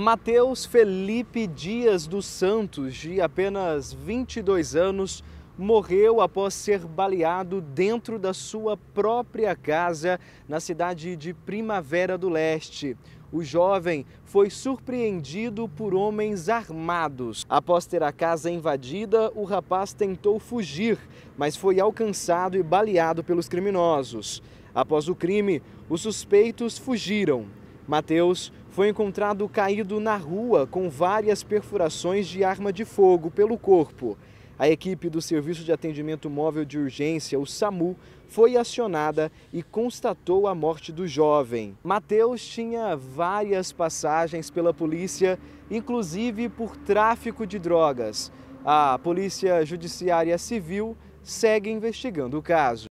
Mateus Felipe Dias dos Santos, de apenas 22 anos, morreu após ser baleado dentro da sua própria casa na cidade de Primavera do Leste. O jovem foi surpreendido por homens armados. Após ter a casa invadida, o rapaz tentou fugir, mas foi alcançado e baleado pelos criminosos. Após o crime, os suspeitos fugiram. Mateus foi encontrado caído na rua com várias perfurações de arma de fogo pelo corpo. A equipe do Serviço de Atendimento Móvel de Urgência, o SAMU, foi acionada e constatou a morte do jovem. Mateus tinha várias passagens pela polícia, inclusive por tráfico de drogas. A Polícia Judiciária Civil segue investigando o caso.